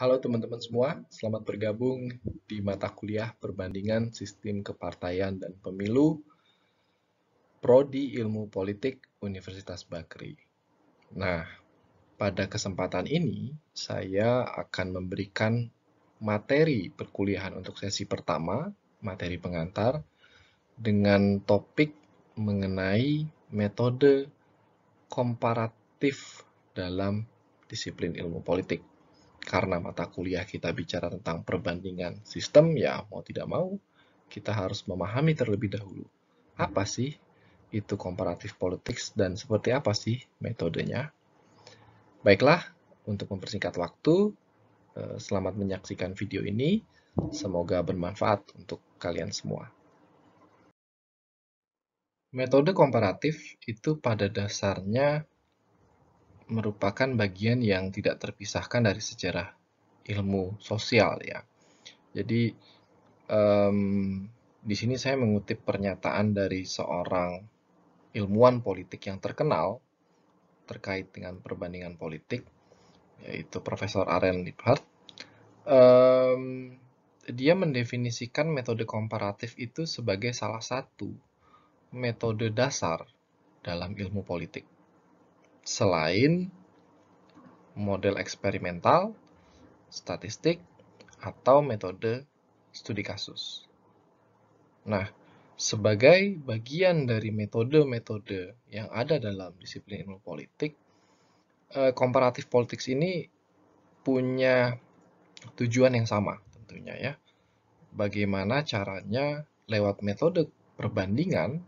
Halo teman-teman semua, selamat bergabung di mata kuliah Perbandingan Sistem Kepartaian dan Pemilu Prodi Ilmu Politik Universitas Bakri. Nah, pada kesempatan ini saya akan memberikan materi perkuliahan untuk sesi pertama, materi pengantar dengan topik mengenai metode komparatif dalam disiplin ilmu politik karena mata kuliah kita bicara tentang perbandingan sistem, ya mau tidak mau kita harus memahami terlebih dahulu apa sih itu komparatif politics dan seperti apa sih metodenya. Baiklah, untuk mempersingkat waktu, eh, selamat menyaksikan video ini. Semoga bermanfaat untuk kalian semua. Metode komparatif itu pada dasarnya merupakan bagian yang tidak terpisahkan dari sejarah ilmu sosial ya. Jadi um, di sini saya mengutip pernyataan dari seorang ilmuwan politik yang terkenal terkait dengan perbandingan politik, yaitu Profesor Aren Liphart. Um, dia mendefinisikan metode komparatif itu sebagai salah satu metode dasar dalam ilmu politik selain model eksperimental, statistik, atau metode studi kasus. Nah, sebagai bagian dari metode-metode yang ada dalam disiplin ilmu politik, eh, komparatif politik ini punya tujuan yang sama tentunya ya. Bagaimana caranya lewat metode perbandingan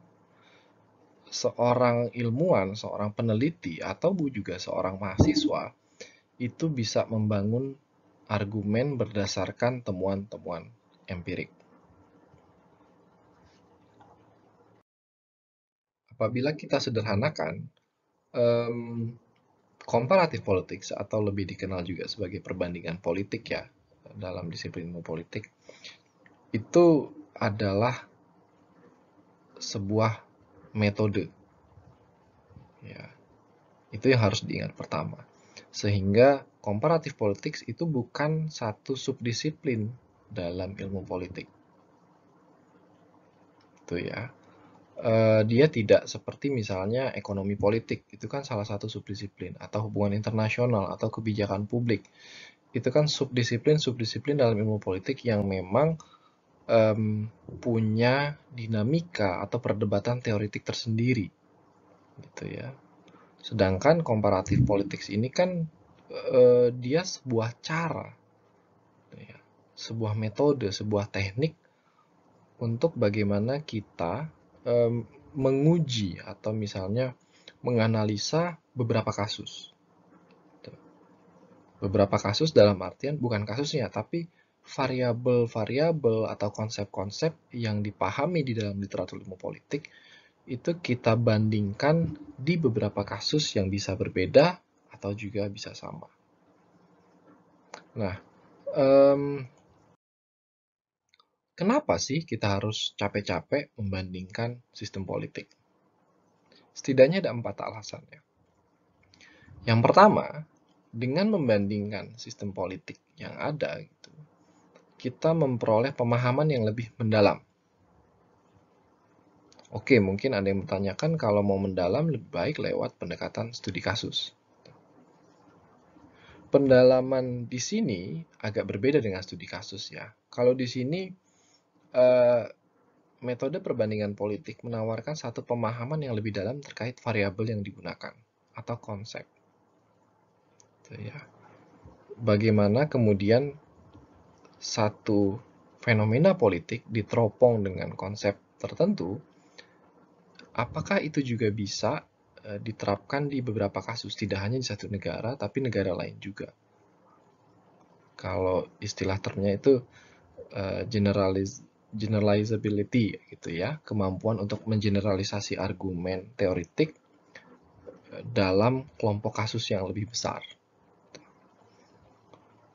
seorang ilmuwan, seorang peneliti, atau juga seorang mahasiswa itu bisa membangun argumen berdasarkan temuan-temuan empirik. Apabila kita sederhanakan, um, comparative politics atau lebih dikenal juga sebagai perbandingan politik ya dalam disiplin ilmu politik itu adalah sebuah metode. Ya. Itu yang harus diingat pertama. Sehingga komparatif politik itu bukan satu subdisiplin dalam ilmu politik. Itu ya. Eh, dia tidak seperti misalnya ekonomi politik itu kan salah satu subdisiplin atau hubungan internasional atau kebijakan publik itu kan subdisiplin subdisiplin dalam ilmu politik yang memang um, punya dinamika atau perdebatan teoritik tersendiri, gitu ya. Sedangkan komparatif politik ini kan uh, dia sebuah cara, gitu ya. sebuah metode, sebuah teknik untuk bagaimana kita um, menguji atau misalnya menganalisa beberapa kasus. Gitu. Beberapa kasus dalam artian bukan kasusnya, tapi variabel-variabel atau konsep-konsep yang dipahami di dalam literatur ilmu politik itu kita bandingkan di beberapa kasus yang bisa berbeda atau juga bisa sama. Nah, um, kenapa sih kita harus capek-capek membandingkan sistem politik? Setidaknya ada empat alasannya. Yang pertama, dengan membandingkan sistem politik yang ada kita memperoleh pemahaman yang lebih mendalam. Oke, mungkin ada yang bertanyakan kalau mau mendalam lebih baik lewat pendekatan studi kasus. Pendalaman di sini agak berbeda dengan studi kasus ya. Kalau di sini eh, metode perbandingan politik menawarkan satu pemahaman yang lebih dalam terkait variabel yang digunakan atau konsep. Gitu, ya. Bagaimana kemudian satu fenomena politik diteropong dengan konsep tertentu, apakah itu juga bisa eh, diterapkan di beberapa kasus, tidak hanya di satu negara, tapi negara lain juga. Kalau istilah termnya itu uh, generalizability gitu ya, kemampuan untuk mengeneralisasi argumen teoritik eh, dalam kelompok kasus yang lebih besar.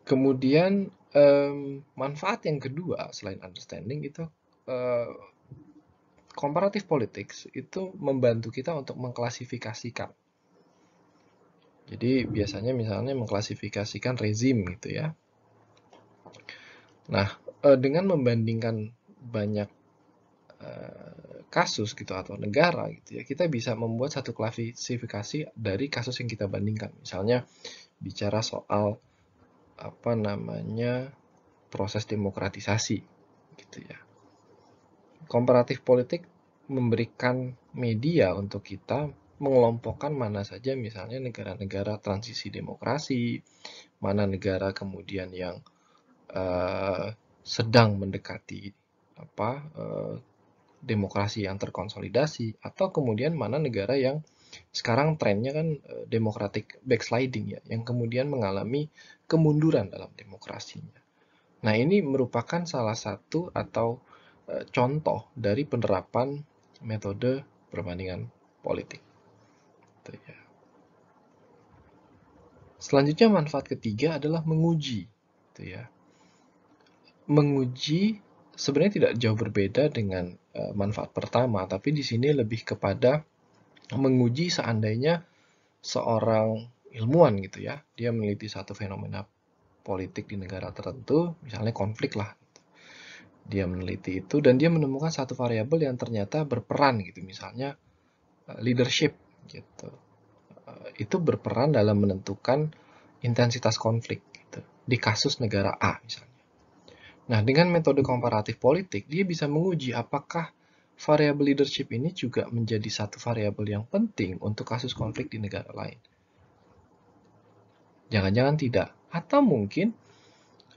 Kemudian um, manfaat yang kedua selain understanding itu uh, comparative politics itu membantu kita untuk mengklasifikasikan. Jadi biasanya misalnya mengklasifikasikan rezim gitu ya. Nah, uh, dengan membandingkan banyak eh, kasus gitu atau negara gitu ya, kita bisa membuat satu klasifikasi dari kasus yang kita bandingkan. Misalnya bicara soal apa namanya proses demokratisasi gitu ya. Komparatif politik memberikan media untuk kita mengelompokkan mana saja misalnya negara-negara transisi demokrasi, mana negara kemudian yang uh, sedang mendekati apa uh, demokrasi yang terkonsolidasi atau kemudian mana negara yang sekarang trennya kan eh, demokratik backsliding ya, yang kemudian mengalami kemunduran dalam demokrasinya. Nah ini merupakan salah satu atau eh, contoh dari penerapan metode perbandingan politik. Selanjutnya manfaat ketiga adalah menguji, ya. Menguji sebenarnya tidak jauh berbeda dengan eh, manfaat pertama, tapi di sini lebih kepada menguji seandainya seorang ilmuwan gitu ya, dia meneliti satu fenomena politik di negara tertentu, misalnya konflik lah. Gitu. Dia meneliti itu dan dia menemukan satu variabel yang ternyata berperan gitu, misalnya eh, leadership gitu. Eh, itu berperan dalam menentukan intensitas konflik gitu, di kasus negara A misalnya. Nah, dengan metode komparatif politik, dia bisa menguji apakah variabel leadership ini juga menjadi satu variabel yang penting untuk kasus konflik di negara lain. Jangan-jangan tidak, atau mungkin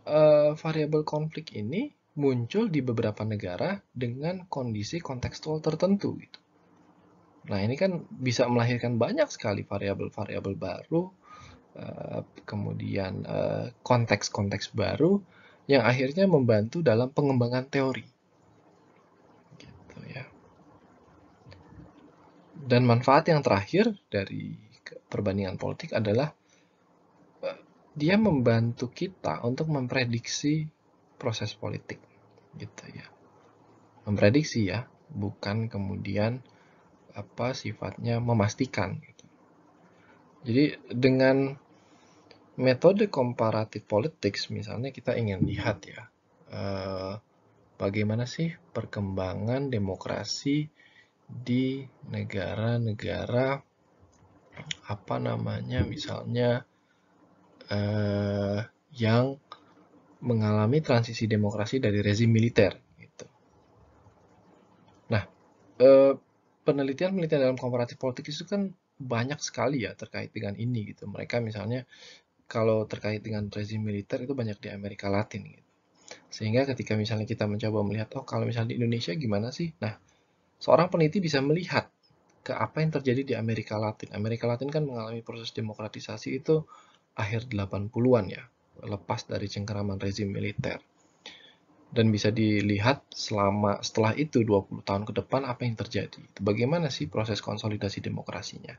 uh, eh, variabel konflik ini muncul di beberapa negara dengan kondisi kontekstual tertentu. Gitu. Nah ini kan bisa melahirkan banyak sekali variabel-variabel baru, uh, kemudian eh, konteks-konteks uh, baru yang akhirnya membantu dalam pengembangan teori dan manfaat yang terakhir dari perbandingan politik adalah eh, dia membantu kita untuk memprediksi proses politik gitu ya memprediksi ya bukan kemudian apa sifatnya memastikan gitu. jadi dengan metode komparatif politik misalnya kita ingin lihat ya eh, bagaimana sih perkembangan demokrasi di negara-negara apa namanya misalnya eh, yang mengalami transisi demokrasi dari rezim militer gitu. Nah, eh, penelitian-penelitian dalam komparatif politik itu kan banyak sekali ya terkait dengan ini gitu. Mereka misalnya kalau terkait dengan rezim militer itu banyak di Amerika Latin gitu. Sehingga ketika misalnya kita mencoba melihat oh kalau misalnya di Indonesia gimana sih? Nah, Seorang peneliti bisa melihat ke apa yang terjadi di Amerika Latin. Amerika Latin kan mengalami proses demokratisasi itu akhir 80-an ya, lepas dari cengkeraman rezim militer. Dan bisa dilihat selama setelah itu 20 tahun ke depan apa yang terjadi. Bagaimana sih proses konsolidasi demokrasinya?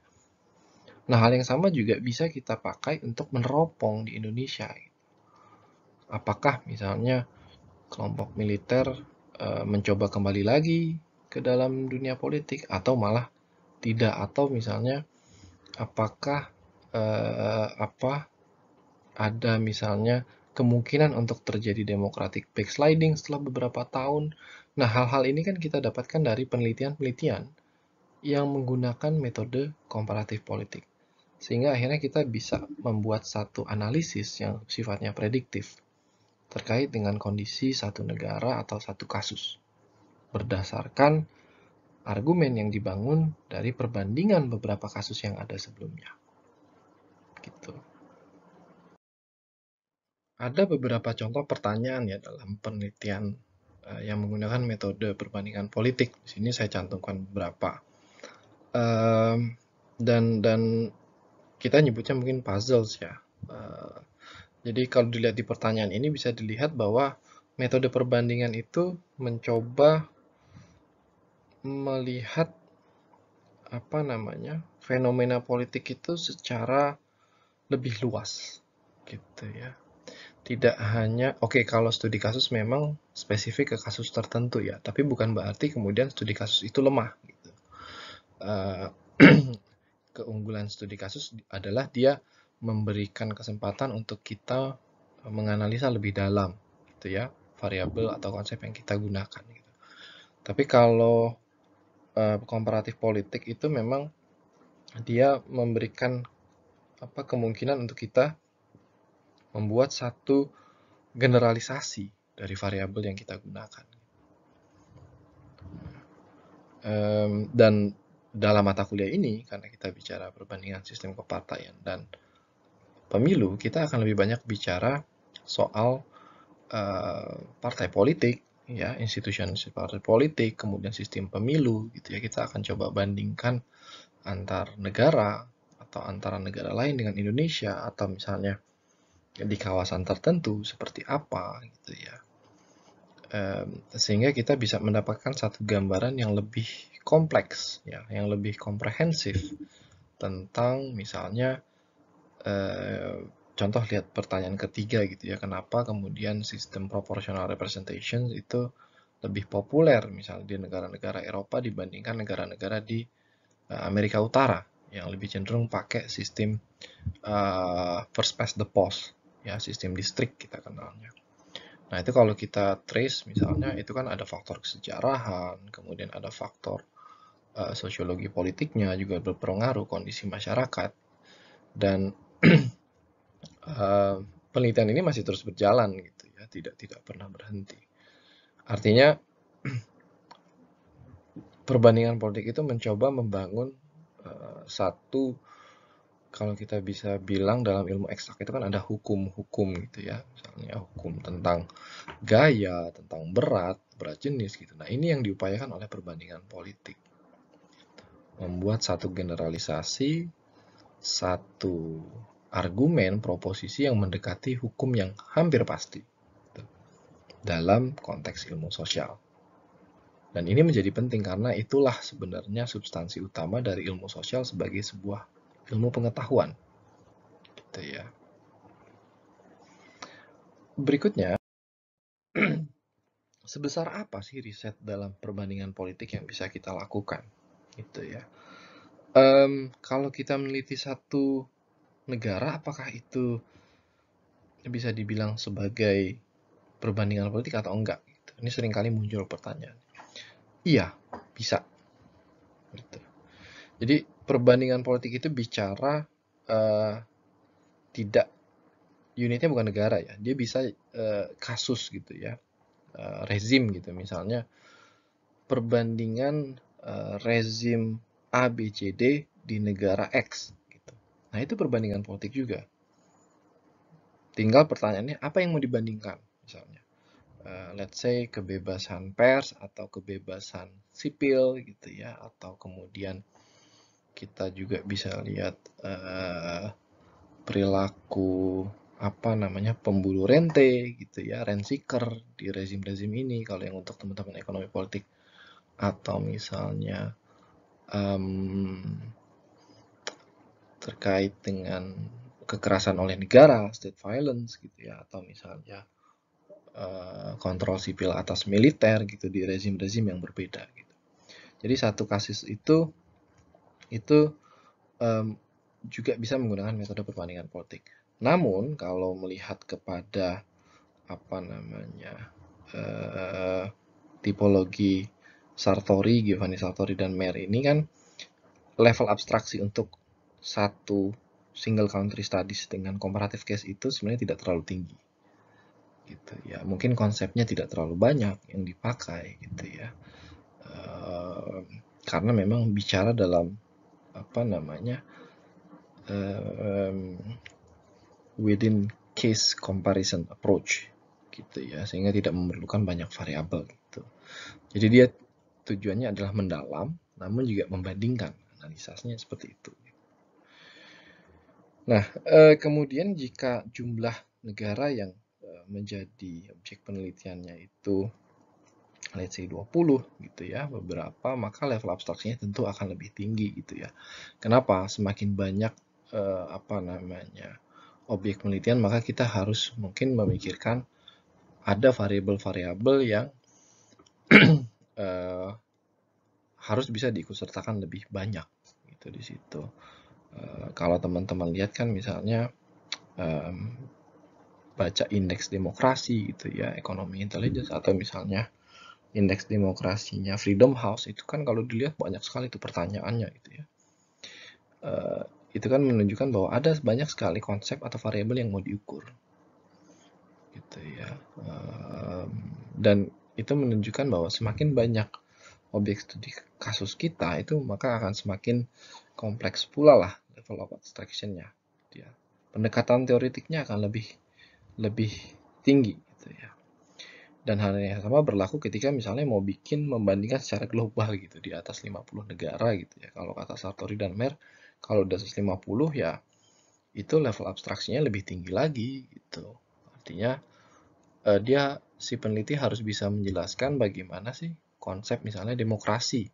Nah, hal yang sama juga bisa kita pakai untuk meneropong di Indonesia. Apakah misalnya kelompok militer eh, mencoba kembali lagi ke dalam dunia politik atau malah tidak atau misalnya apakah eh, apa ada misalnya kemungkinan untuk terjadi demokratik backsliding setelah beberapa tahun. Nah, hal-hal ini kan kita dapatkan dari penelitian-penelitian yang menggunakan metode komparatif politik. Sehingga akhirnya kita bisa membuat satu analisis yang sifatnya prediktif terkait dengan kondisi satu negara atau satu kasus berdasarkan argumen yang dibangun dari perbandingan beberapa kasus yang ada sebelumnya. Gitu. Ada beberapa contoh pertanyaan ya dalam penelitian eh, yang menggunakan metode perbandingan politik. Di sini saya cantumkan beberapa. dan dan kita nyebutnya mungkin puzzles ya. Eh, jadi kalau dilihat di pertanyaan ini bisa dilihat bahwa metode perbandingan itu mencoba melihat apa namanya fenomena politik itu secara lebih luas gitu ya tidak hanya oke okay, kalau studi kasus memang spesifik ke kasus tertentu ya tapi bukan berarti kemudian studi kasus itu lemah gitu uh, keunggulan studi kasus adalah dia memberikan kesempatan untuk kita menganalisa lebih dalam gitu ya variabel atau konsep yang kita gunakan gitu. tapi kalau Eh, komparatif politik itu memang dia memberikan apa kemungkinan untuk kita membuat satu generalisasi dari variabel yang kita gunakan. Um, dan dalam mata kuliah ini, karena kita bicara perbandingan sistem kepartaian dan pemilu, kita akan lebih banyak bicara soal uh, partai politik, ya institusi partai politik, kemudian sistem pemilu gitu ya. Kita akan coba bandingkan antar negara atau antara negara lain dengan Indonesia atau misalnya di kawasan tertentu seperti apa gitu ya. sehingga kita bisa mendapatkan satu gambaran yang lebih kompleks ya, yang lebih komprehensif tentang misalnya eh, contoh lihat pertanyaan ketiga gitu ya kenapa kemudian sistem proportional representation itu lebih populer misalnya di negara-negara Eropa dibandingkan negara-negara di eh, Amerika Utara yang lebih cenderung pakai sistem uh, first past the post ya sistem distrik kita kenalnya. Nah itu kalau kita trace misalnya itu kan ada faktor kesejarahan, kemudian ada faktor uh, sosiologi politiknya juga berpengaruh kondisi masyarakat dan Eh, penelitian ini masih terus berjalan gitu ya, tidak tidak pernah berhenti. Artinya perbandingan politik itu mencoba membangun uh, satu kalau kita bisa bilang dalam ilmu eksak itu kan ada hukum-hukum gitu ya misalnya hukum tentang gaya tentang berat berat jenis gitu nah ini yang diupayakan oleh perbandingan politik membuat satu generalisasi satu argumen proposisi yang mendekati hukum yang hampir pasti gitu, dalam konteks ilmu sosial. Dan ini menjadi penting karena itulah sebenarnya substansi utama dari ilmu sosial sebagai sebuah ilmu pengetahuan. Gitu ya. Berikutnya, sebesar apa sih riset dalam perbandingan politik yang bisa kita lakukan? Gitu ya. Um, kalau kita meneliti satu negara apakah itu bisa dibilang sebagai perbandingan politik atau enggak gitu. ini seringkali muncul pertanyaan iya bisa gitu. jadi perbandingan politik itu bicara uh, tidak unitnya bukan negara ya dia bisa uh, kasus gitu ya uh, rezim gitu misalnya perbandingan uh, rezim A B C D di negara X Nah, itu perbandingan politik juga. Tinggal pertanyaannya, apa yang mau dibandingkan? Misalnya, uh, let's say kebebasan pers atau kebebasan sipil gitu ya, atau kemudian kita juga bisa lihat uh, perilaku apa namanya pemburu rente gitu ya, rent seeker di rezim-rezim ini kalau yang untuk teman-teman ekonomi politik atau misalnya um, terkait dengan kekerasan oleh negara, state violence gitu ya, atau misalnya uh, kontrol sipil atas militer gitu di rezim-rezim yang berbeda gitu. Jadi satu kasus itu itu um, juga bisa menggunakan metode perbandingan politik. Namun kalau melihat kepada apa namanya uh, tipologi Sartori, Giovanni Sartori dan Mer ini kan level abstraksi untuk satu single country studies dengan comparative case itu sebenarnya tidak terlalu tinggi gitu ya mungkin konsepnya tidak terlalu banyak yang dipakai gitu ya e, karena memang bicara dalam apa namanya um, within case comparison approach gitu ya sehingga tidak memerlukan banyak variabel gitu jadi dia tujuannya adalah mendalam namun juga membandingkan analisasnya seperti itu Nah, eh, kemudian jika jumlah negara yang eh, menjadi objek penelitiannya itu let's say 20 gitu ya beberapa maka level abstraksinya tentu akan lebih tinggi gitu ya kenapa semakin banyak eh, apa namanya objek penelitian maka kita harus mungkin memikirkan ada variabel-variabel yang eh, harus bisa diikutsertakan lebih banyak gitu di situ Eh, kalau teman-teman lihat kan misalnya um, baca indeks demokrasi gitu ya, ekonomi intelligence atau misalnya indeks demokrasinya Freedom House itu kan kalau dilihat banyak sekali itu pertanyaannya gitu ya. Uh, itu kan menunjukkan bahwa ada banyak sekali konsep atau variabel yang mau diukur. Gitu ya. Um, dan itu menunjukkan bahwa semakin banyak objek studi kasus kita itu maka akan semakin kompleks pula lah level of abstractionnya ya. pendekatan teoritiknya akan lebih lebih tinggi gitu ya dan hal yang sama berlaku ketika misalnya mau bikin membandingkan secara global gitu di atas 50 negara gitu ya kalau kata Sartori dan Mer kalau di atas 50 ya itu level abstraksinya lebih tinggi lagi gitu artinya eh, dia si peneliti harus bisa menjelaskan bagaimana sih konsep misalnya demokrasi.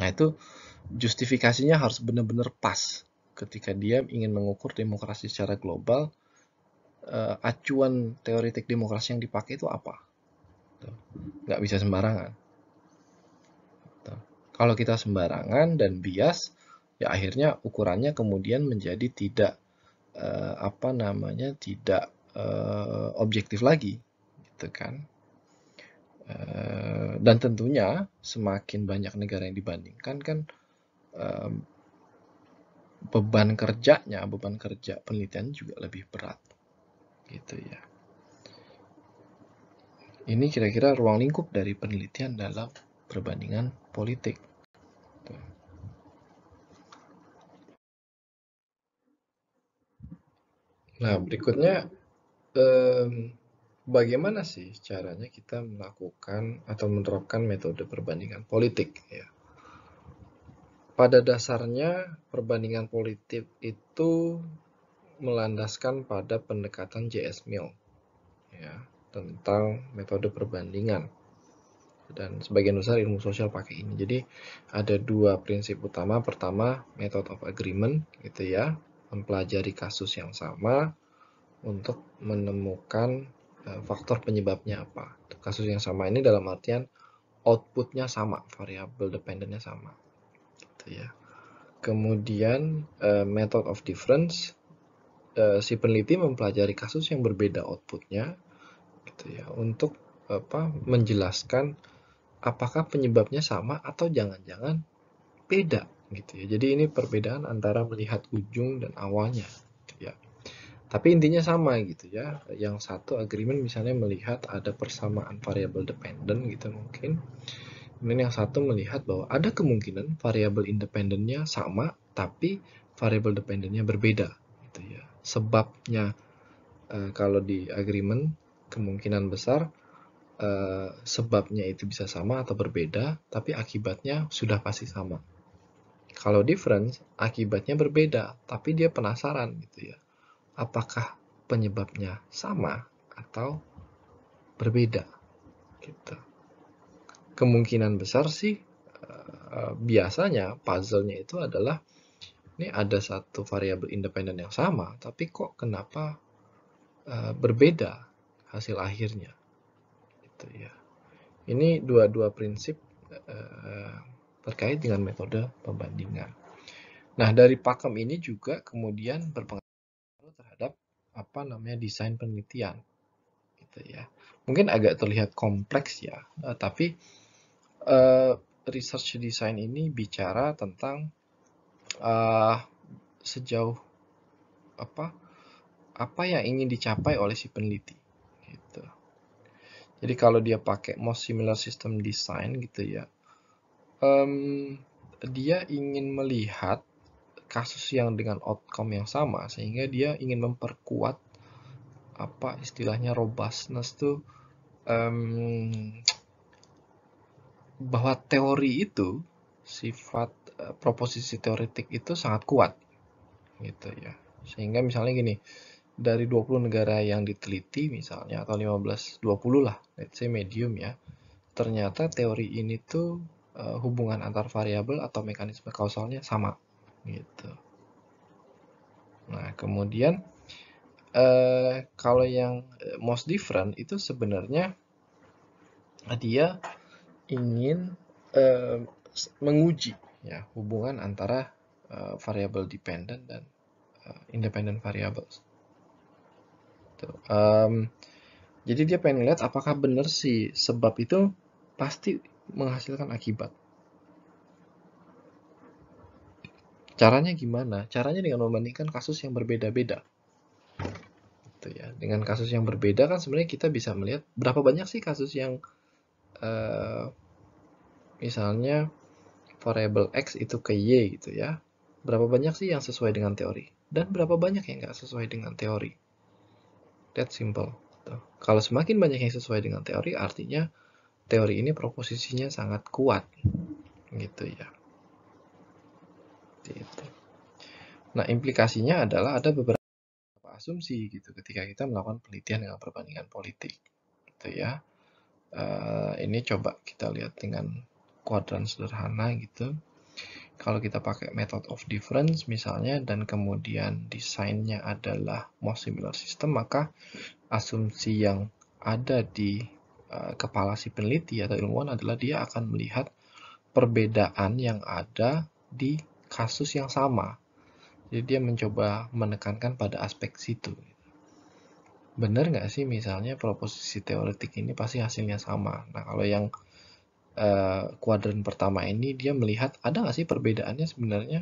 Nah itu justifikasinya harus benar-benar pas ketika dia ingin mengukur demokrasi secara global, uh, acuan teoretik demokrasi yang dipakai itu apa? Gak bisa sembarangan. Kalau kita sembarangan dan bias, ya akhirnya ukurannya kemudian menjadi tidak eh, apa namanya tidak eh, objektif lagi, gitu kan? Eh, dan tentunya semakin banyak negara yang dibandingkan kan beban kerjanya beban kerja penelitian juga lebih berat gitu ya ini kira-kira ruang lingkup dari penelitian dalam perbandingan politik nah berikutnya bagaimana sih caranya kita melakukan atau menerapkan metode perbandingan politik ya. Pada dasarnya perbandingan politik itu melandaskan pada pendekatan JS Mill ya, tentang metode perbandingan dan sebagian besar ilmu sosial pakai ini. Jadi ada dua prinsip utama. Pertama, method of agreement gitu ya, mempelajari kasus yang sama untuk menemukan Eh, faktor penyebabnya apa. Kasus yang sama ini dalam artian outputnya sama, variabel dependennya sama. Gitu ya. Kemudian eh, method of difference, eh, si peneliti mempelajari kasus yang berbeda outputnya, gitu ya, untuk apa menjelaskan apakah penyebabnya sama atau jangan-jangan beda gitu ya. Jadi ini perbedaan antara melihat ujung dan awalnya tapi intinya sama gitu ya. Yang satu agreement misalnya melihat ada persamaan variabel dependent gitu mungkin. Dan yang satu melihat bahwa ada kemungkinan variabel independennya sama tapi variabel dependennya berbeda gitu ya. Sebabnya e, kalau di agreement kemungkinan besar e, sebabnya itu bisa sama atau berbeda tapi akibatnya sudah pasti sama. Kalau difference akibatnya berbeda tapi dia penasaran gitu ya apakah penyebabnya sama atau berbeda gitu kemungkinan besar sih eh, biasanya puzzle-nya itu adalah ini ada satu variabel independen yang sama tapi kok kenapa eh, berbeda hasil akhirnya gitu ya ini dua-dua prinsip eh, terkait dengan metode pembandingan nah dari pakem ini juga kemudian berpengaruh apa namanya desain penelitian gitu ya mungkin agak terlihat kompleks ya uh, tapi uh, research design ini bicara tentang uh, sejauh apa apa yang ingin dicapai oleh si peneliti gitu jadi kalau dia pakai most similar system design gitu ya um, dia ingin melihat kasus yang dengan outcome yang sama sehingga dia ingin memperkuat apa istilahnya robustness tuh um, bahwa teori itu sifat uh, proposisi teoretik itu sangat kuat gitu ya sehingga misalnya gini dari 20 negara yang diteliti misalnya atau 15 20 lah let's say medium ya ternyata teori ini tuh uh, hubungan antar variabel atau mekanisme kausalnya sama gitu. Nah, kemudian eh, kalau yang eh, most different itu sebenarnya dia ingin eh, menguji ya hubungan antara eh, variable dependent dan eh, independent variables. Tuh. Um, jadi dia pengen lihat apakah benar sih sebab itu pasti menghasilkan akibat. Caranya gimana? Caranya dengan membandingkan kasus yang berbeda-beda. Gitu ya. Dengan kasus yang berbeda kan sebenarnya kita bisa melihat berapa banyak sih kasus yang uh, misalnya variable x itu ke y gitu ya. Berapa banyak sih yang sesuai dengan teori dan berapa banyak yang nggak sesuai dengan teori. That simple. Gitu. Kalau semakin banyak yang sesuai dengan teori, artinya teori ini proposisinya sangat kuat, gitu ya seperti itu. Nah, implikasinya adalah ada beberapa asumsi gitu ketika kita melakukan penelitian dengan perbandingan politik. Gitu ya. Uh, ini coba kita lihat dengan kuadran sederhana gitu. Kalau kita pakai method of difference misalnya dan kemudian desainnya adalah most similar system, maka asumsi yang ada di eh, kepala si peneliti atau ilmuwan adalah dia akan melihat perbedaan yang ada di kasus yang sama. Jadi dia mencoba menekankan pada aspek situ. Bener nggak sih misalnya proposisi teoretik ini pasti hasilnya sama. Nah kalau yang eh, kuadran pertama ini dia melihat ada nggak sih perbedaannya sebenarnya?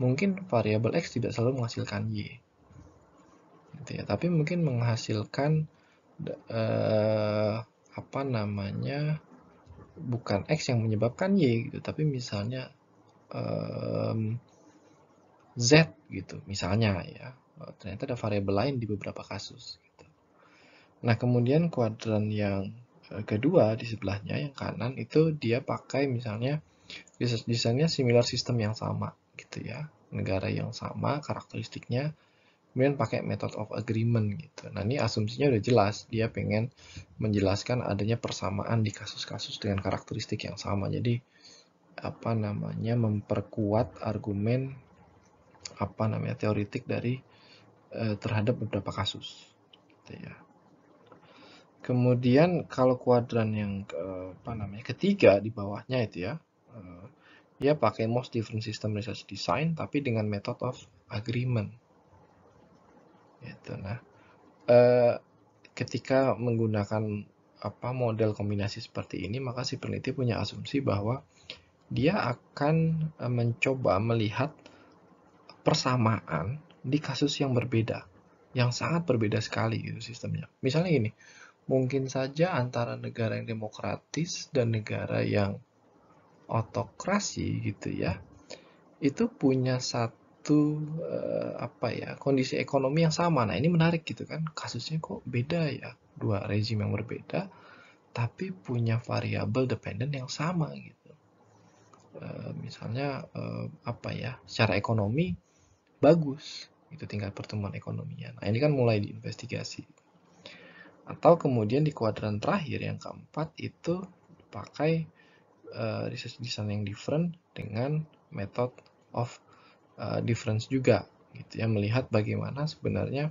Mungkin variabel x tidak selalu menghasilkan y. Gitu ya. Tapi mungkin menghasilkan eh, apa namanya bukan x yang menyebabkan y gitu, tapi misalnya um, Z gitu misalnya ya eh, ternyata ada variabel lain di beberapa kasus gitu. nah kemudian kuadran yang eh, kedua di sebelahnya yang kanan itu dia pakai misalnya desainnya similar sistem yang sama gitu ya negara yang sama karakteristiknya kemudian pakai method of agreement gitu nah ini asumsinya udah jelas dia pengen menjelaskan adanya persamaan di kasus-kasus dengan karakteristik yang sama jadi apa namanya memperkuat argumen apa namanya teoritik dari eh, terhadap beberapa kasus gitu ya kemudian kalau kuadran yang eh, apa namanya ketiga di bawahnya itu ya eh, dia pakai most different system research design tapi dengan method of agreement gitu nah eh, ketika menggunakan apa model kombinasi seperti ini maka si peneliti punya asumsi bahwa dia akan e, mencoba melihat persamaan di kasus yang berbeda, yang sangat berbeda sekali gitu sistemnya. Misalnya ini, mungkin saja antara negara yang demokratis dan negara yang otokrasi gitu ya, itu punya satu eh, apa ya kondisi ekonomi yang sama. Nah ini menarik gitu kan, kasusnya kok beda ya, dua rezim yang berbeda, tapi punya variabel dependen yang sama gitu. Eh, misalnya eh, apa ya secara ekonomi bagus itu tingkat pertumbuhan ekonominya nah ini kan mulai diinvestigasi atau kemudian di kuadran terakhir yang keempat itu pakai eh, research design yang different dengan method of difference juga gitu ya melihat bagaimana sebenarnya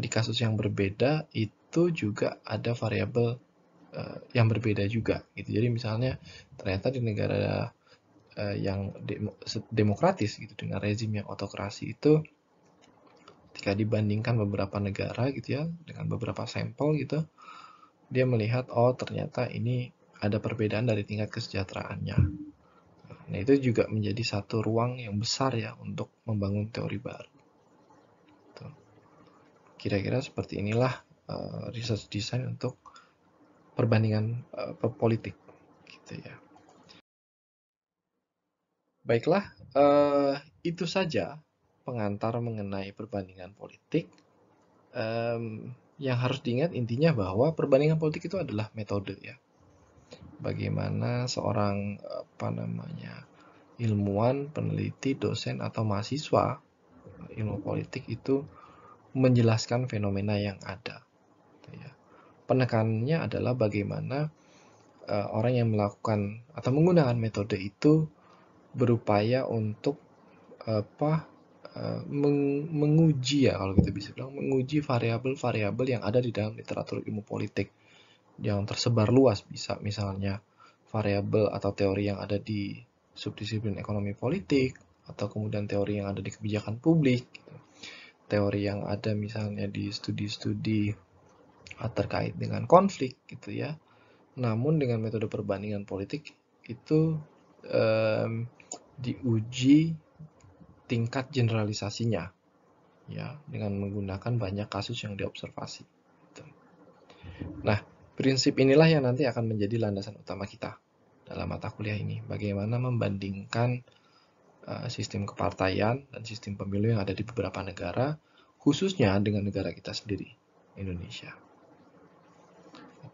di kasus yang berbeda itu juga ada variabel uh, yang berbeda juga gitu jadi misalnya ternyata di negara uh, yang de demokratis gitu dengan rezim yang otokrasi itu ketika dibandingkan beberapa negara gitu ya dengan beberapa sampel gitu dia melihat oh ternyata ini ada perbedaan dari tingkat kesejahteraannya nah itu juga menjadi satu ruang yang besar ya untuk membangun teori baru gitu. kira-kira seperti inilah uh, research design untuk perbandingan uh, politik gitu ya. Baiklah, uh, itu saja pengantar mengenai perbandingan politik. Um, yang harus diingat intinya bahwa perbandingan politik itu adalah metode ya. Bagaimana seorang apa namanya ilmuwan, peneliti, dosen atau mahasiswa ilmu politik itu menjelaskan fenomena yang ada. Gitu ya penekanannya adalah bagaimana uh, orang yang melakukan atau menggunakan metode itu berupaya untuk apa uh, meng, menguji ya kalau kita bisa bilang menguji variabel-variabel yang ada di dalam literatur ilmu politik yang tersebar luas bisa misalnya variabel atau teori yang ada di subdisiplin ekonomi politik atau kemudian teori yang ada di kebijakan publik gitu. teori yang ada misalnya di studi-studi terkait dengan konflik gitu ya. Namun dengan metode perbandingan politik itu um, diuji tingkat generalisasinya ya dengan menggunakan banyak kasus yang diobservasi. Gitu. Nah, prinsip inilah yang nanti akan menjadi landasan utama kita dalam mata kuliah ini. Bagaimana membandingkan uh, sistem kepartaian dan sistem pemilu yang ada di beberapa negara, khususnya dengan negara kita sendiri, Indonesia.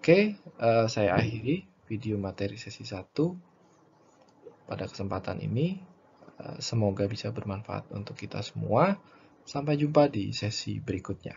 Oke, uh, saya akhiri video materi sesi 1 pada kesempatan ini. Uh, semoga bisa bermanfaat untuk kita semua. Sampai jumpa di sesi berikutnya.